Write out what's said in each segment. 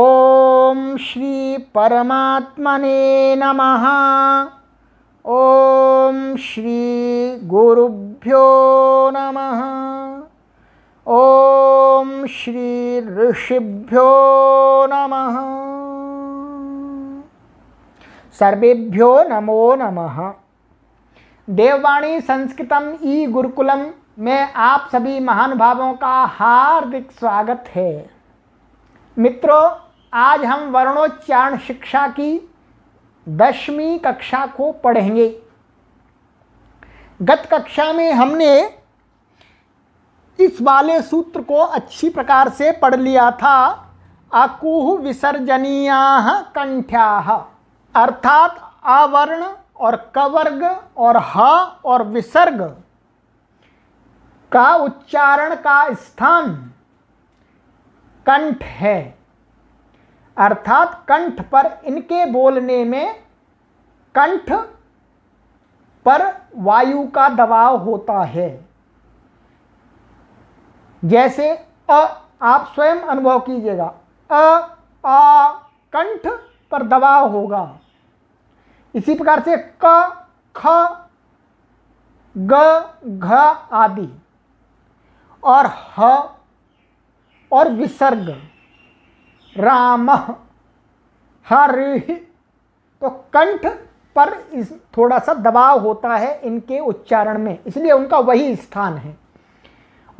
श्री परमात्मने नमः श्री गुरुभ्यो नमः श्री ऋषिभ्यो नमः सर्वेभ्यो नमो नमः देववाणी संस्कृतम ई गुरुकुलम में आप सभी महानुभावों का हार्दिक स्वागत है मित्रों आज हम वर्णोच्चारण शिक्षा की दसवीं कक्षा को पढ़ेंगे गत कक्षा में हमने इस वाले सूत्र को अच्छी प्रकार से पढ़ लिया था अकुह विसर्जनीया कंठ्या अर्थात आवर्ण और कवर्ग और ह और विसर्ग का उच्चारण का स्थान कंठ है अर्थात कंठ पर इनके बोलने में कंठ पर वायु का दबाव होता है जैसे अ आप स्वयं अनुभव कीजिएगा अ आ कंठ पर दबाव होगा इसी प्रकार से क ख ग घ आदि और ह और विसर्ग राम हरि तो कंठ पर इस थोड़ा सा दबाव होता है इनके उच्चारण में इसलिए उनका वही स्थान है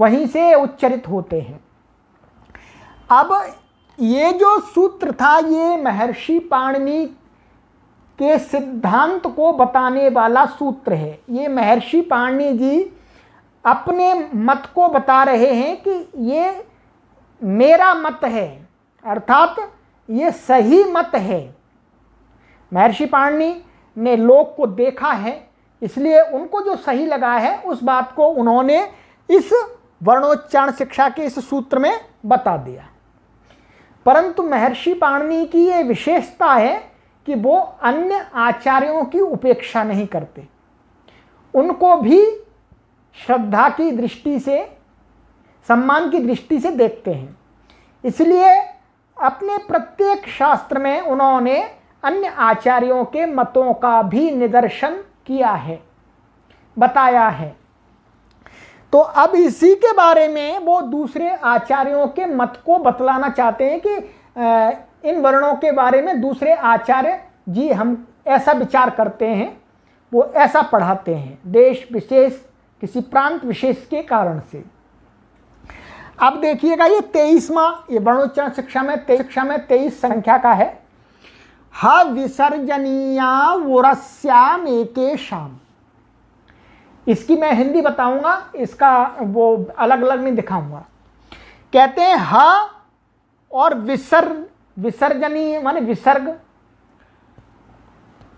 वहीं से उच्चरित होते हैं अब ये जो सूत्र था ये महर्षि पाणिनी के सिद्धांत को बताने वाला सूत्र है ये महर्षि पाणनी जी अपने मत को बता रहे हैं कि ये मेरा मत है अर्थात ये सही मत है महर्षि पाणनी ने लोक को देखा है इसलिए उनको जो सही लगा है उस बात को उन्होंने इस वर्णोच्चारण शिक्षा के इस सूत्र में बता दिया परंतु महर्षि पाणनी की ये विशेषता है कि वो अन्य आचार्यों की उपेक्षा नहीं करते उनको भी श्रद्धा की दृष्टि से सम्मान की दृष्टि से देखते हैं इसलिए अपने प्रत्येक शास्त्र में उन्होंने अन्य आचार्यों के मतों का भी निदर्शन किया है बताया है तो अब इसी के बारे में वो दूसरे आचार्यों के मत को बतलाना चाहते हैं कि इन वर्णों के बारे में दूसरे आचार्य जी हम ऐसा विचार करते हैं वो ऐसा पढ़ाते हैं देश विशेष किसी प्रांत विशेष के कारण से अब देखिएगा ये तेईसवा ये वर्णोच्चरण शिक्षा में तेईस शिक्षा में तेईस संख्या का है ह विसर्जनीया वोरस्याम शाम इसकी मैं हिंदी बताऊंगा इसका वो अलग अलग नहीं दिखाऊंगा कहते हैं ह और विसर्ग विसर्जनीय माने विसर्ग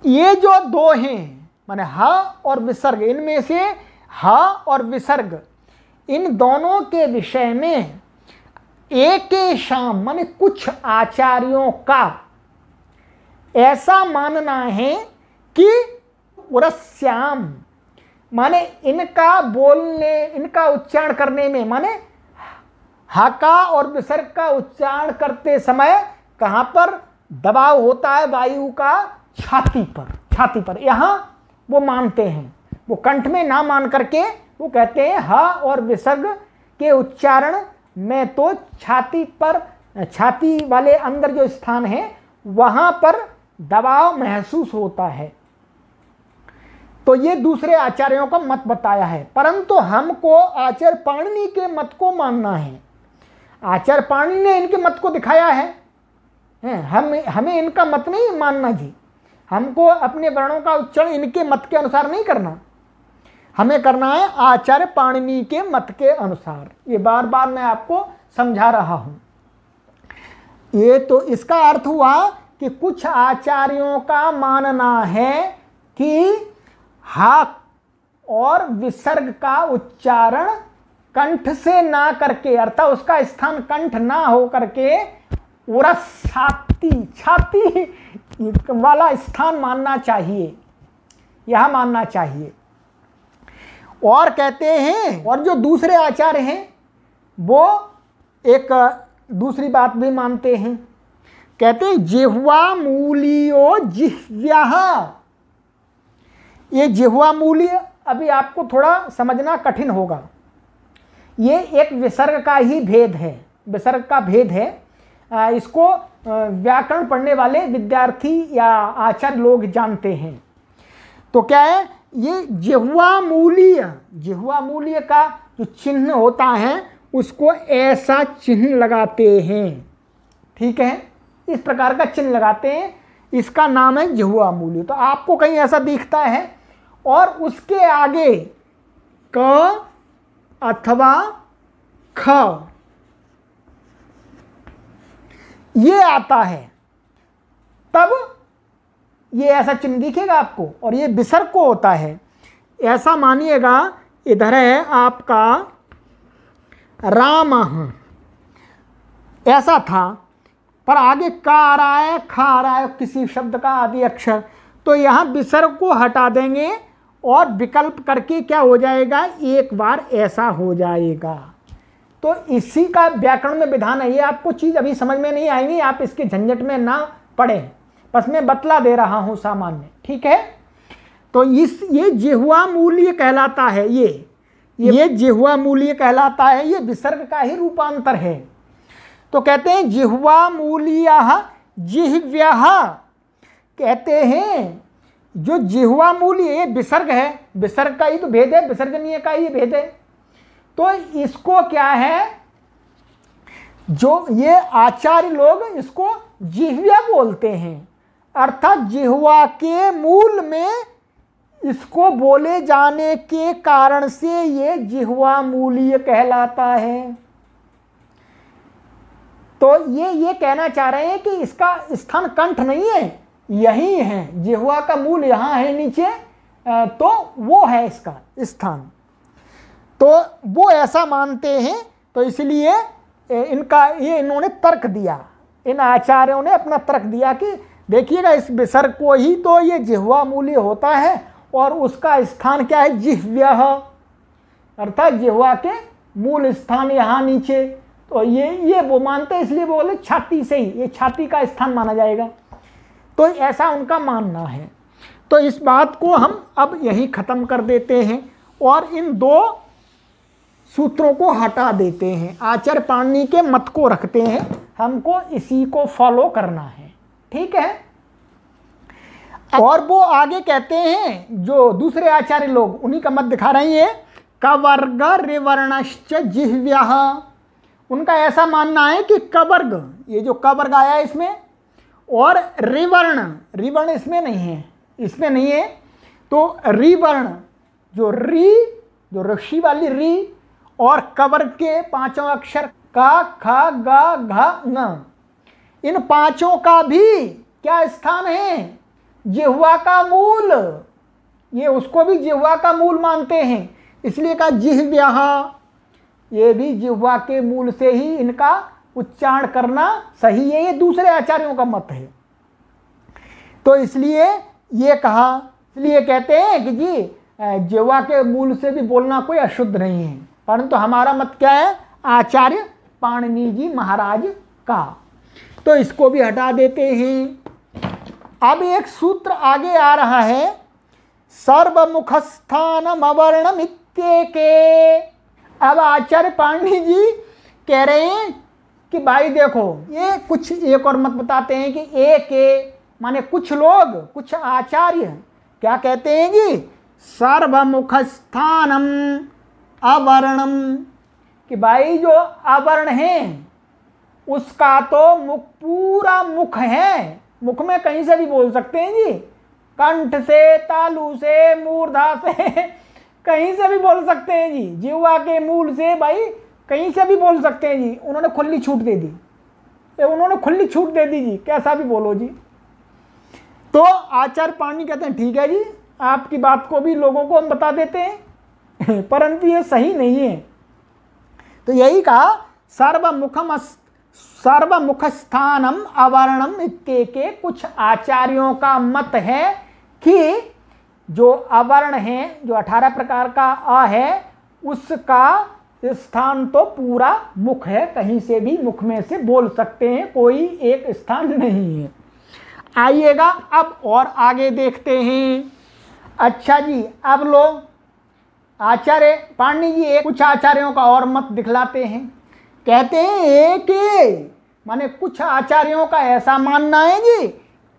ये जो दो हैं माने ह और विसर्ग इनमें से ह और विसर्ग इन दोनों के विषय में एक शाम मान कुछ आचार्यों का ऐसा मानना है कि उरस्याम माने इनका बोलने इनका उच्चारण करने में माने हाका और विसर्ग का उच्चारण करते समय कहाँ पर दबाव होता है वायु का छाती पर छाती पर यहाँ वो मानते हैं वो कंठ में ना मान करके वो कहते हैं ह और विसर्ग के उच्चारण में तो छाती पर छाती वाले अंदर जो स्थान है वहां पर दबाव महसूस होता है तो ये दूसरे आचार्यों का मत बताया है परंतु हमको आचार्य पाणिनि के मत को मानना है आचार्य पाणिनि ने इनके मत को दिखाया है हम हमें इनका मत नहीं मानना जी हमको अपने वर्णों का उच्चारण इनके मत के अनुसार नहीं करना हमें करना है आचार्य पाणिनि के मत के अनुसार ये बार बार मैं आपको समझा रहा हूँ ये तो इसका अर्थ हुआ कि कुछ आचार्यों का मानना है कि हाक और विसर्ग का उच्चारण कंठ से ना करके अर्थात उसका स्थान कंठ ना हो करके उरस छाती छाती वाला स्थान मानना चाहिए यह मानना चाहिए और कहते हैं और जो दूसरे आचार्य हैं वो एक दूसरी बात भी मानते हैं कहते हैं जिहवा मूलियो जिह ये जिहवा मूल्य अभी आपको थोड़ा समझना कठिन होगा ये एक विसर्ग का ही भेद है विसर्ग का भेद है इसको व्याकरण पढ़ने वाले विद्यार्थी या आचार्य लोग जानते हैं तो क्या है ये जेहुआ मूल्य जेहुआ मूल्य का जो चिन्ह होता है उसको ऐसा चिन्ह लगाते हैं ठीक है इस प्रकार का चिन्ह लगाते हैं इसका नाम है जेहुआ मूल्य तो आपको कहीं ऐसा दिखता है और उसके आगे क अथवा ख ये आता है तब ये ऐसा चिन्ह दिखेगा आपको और ये बिसर को होता है ऐसा मानिएगा इधर है आपका राम ऐसा था पर आगे का आ रहा है खा आ रहा है किसी शब्द का आदि अक्षर तो यहाँ विसर्ग को हटा देंगे और विकल्प करके क्या हो जाएगा एक बार ऐसा हो जाएगा तो इसी का व्याकरण में विधान है ये आपको चीज़ अभी समझ में नहीं आएंगी आप इसके झंझट में ना पड़ें बस मैं बतला दे रहा हूँ सामान्य ठीक है तो इस ये जेहुआ मूल्य कहलाता है ये ये, ये जेहुआ मूल्य कहलाता है ये विसर्ग का ही रूपांतर है तो कहते हैं जिहुआ मूल्य जिहव्या कहते हैं जो जिहुआ मूल्य ये विसर्ग है विसर्ग का ही तो भेद है विसर्जनीय का ही भेद है तो इसको क्या है जो ये आचार्य लोग इसको जिहव्या बोलते हैं अर्थात जिहवा के मूल में इसको बोले जाने के कारण से ये जिहवा मूल्य कहलाता है तो ये ये कहना चाह रहे हैं कि इसका स्थान कंठ नहीं है यही है जिहवा का मूल यहाँ है नीचे तो वो है इसका स्थान तो वो ऐसा मानते हैं तो इसलिए इनका ये इन्होंने तर्क दिया इन आचार्यों ने अपना तर्क दिया कि देखिए ना इस विसर्ग को ही तो ये जिहवा मूल्य होता है और उसका स्थान क्या है जिहव्य अर्थात जिहवा के मूल स्थान यहाँ नीचे तो ये ये वो मानते हैं इसलिए बोले छाती से ही ये छाती का स्थान माना जाएगा तो ऐसा उनका मानना है तो इस बात को हम अब यही ख़त्म कर देते हैं और इन दो सूत्रों को हटा देते हैं आचर पाणनी के मत को रखते हैं हमको इसी को फॉलो करना है ठीक है और वो आगे कहते हैं जो दूसरे आचार्य लोग उन्हीं का मत दिखा रहे हैं कवर्ग रिवर्णश्च जिह्व्या उनका ऐसा मानना है कि कवर्ग ये जो कवर्ग आया है इसमें और रिवर्ण रिवर्ण इसमें नहीं है इसमें नहीं है तो रिवर्ण जो री जो ऋषि वाली री और कवर्ग के पांचों अक्षर का खा गा घ न इन पांचों का भी क्या स्थान है जिहवा का मूल ये उसको भी जिहवा का मूल मानते हैं इसलिए कहा जिह ये भी जिहवा के मूल से ही इनका उच्चारण करना सही है ये दूसरे आचार्यों का मत है तो इसलिए ये कहा इसलिए कहते हैं कि जी जिहवा के मूल से भी बोलना कोई अशुद्ध नहीं है परंतु हमारा मत क्या है आचार्य पाणनी जी महाराज का तो इसको भी हटा देते हैं अब एक सूत्र आगे आ रहा है सर्वमुखस्थानम के अब आचार्य पांडे जी कह रहे हैं कि भाई देखो ये कुछ एक और मत बताते हैं कि एक माने कुछ लोग कुछ आचार्य क्या कहते हैं जी सर्वमुखस्थानम अवर्णम कि भाई जो अवर्ण हैं उसका तो मुख पूरा मुख है मुख में कहीं से भी बोल सकते हैं जी कंठ से तालू से मूर्धा से कहीं से भी बोल सकते हैं जी जीवा के मूल से भाई कहीं से भी बोल सकते हैं जी उन्होंने खुली छूट दे दी ये उन्होंने खुली छूट दे दी जी कैसा भी बोलो जी तो आचार्य पाणी कहते हैं ठीक है जी आपकी बात को भी लोगों को हम बता देते हैं परंतु ये सही नहीं है तो यही कहा सर्वमुखम सर्वमुख स्थानम अवर्णम इत्य के कुछ आचार्यों का मत है कि जो अवर्ण है जो अठारह प्रकार का अ है उसका स्थान तो पूरा मुख है कहीं से भी मुख में से बोल सकते हैं कोई एक स्थान नहीं है आइएगा अब और आगे देखते हैं अच्छा जी अब लोग आचार्य पांडे जी कुछ आचार्यों का और मत दिखलाते हैं कहते हैं कि माने कुछ आचार्यों का ऐसा मानना है जी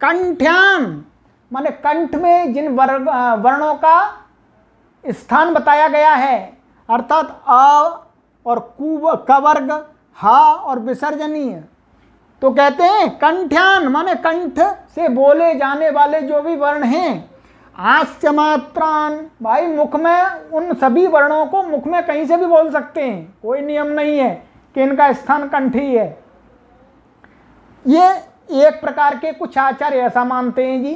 कंठ्यान माने कंठ में जिन वर्ग वर्णों का स्थान बताया गया है अर्थात अ और कुव कवर्ग हा और विसर्जनीय तो कहते हैं कंठ्यान माने कंठ से बोले जाने वाले जो भी वर्ण हैं आस्य मात्रान भाई मुख में उन सभी वर्णों को मुख में कहीं से भी बोल सकते हैं कोई नियम नहीं है कि इनका स्थान कंठी है ये एक प्रकार के कुछ आचार्य ऐसा मानते हैं जी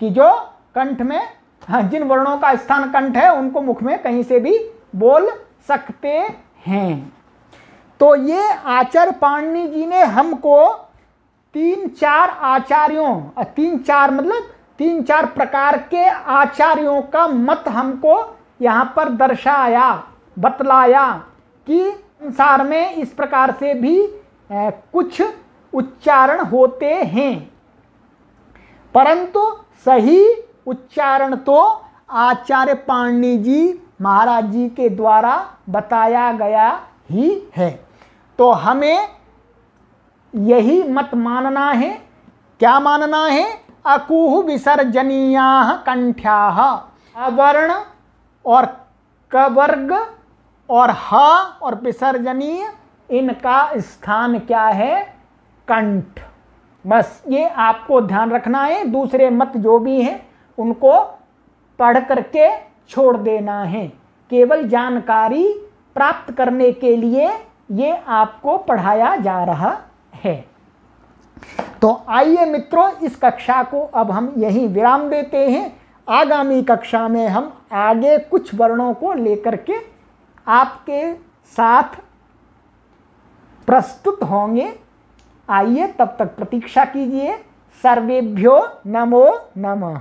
कि जो कंठ में हाँ, जिन वर्णों का स्थान कंठ है उनको मुख में कहीं से भी बोल सकते हैं तो ये आचार्य पाणनी जी ने हमको तीन चार आचार्यों तीन चार मतलब तीन चार प्रकार के आचार्यों का मत हमको यहाँ पर दर्शाया बतलाया कि संसार में इस प्रकार से भी कुछ उच्चारण होते हैं परंतु सही उच्चारण तो आचार्य पाणिनि जी महाराज जी के द्वारा बताया गया ही है तो हमें यही मत मानना है क्या मानना है अकुह विसर्जनीया कंठ्या वर्ण और कवर्ग और ह और विसर्जनीय इनका स्थान क्या है कंठ बस ये आपको ध्यान रखना है दूसरे मत जो भी हैं उनको पढ़ करके छोड़ देना है केवल जानकारी प्राप्त करने के लिए ये आपको पढ़ाया जा रहा है तो आइए मित्रों इस कक्षा को अब हम यहीं विराम देते हैं आगामी कक्षा में हम आगे कुछ वर्णों को लेकर के आपके साथ प्रस्तुत होंगे आइए तब तक प्रतीक्षा कीजिए सर्वेभ्यो नमो नमः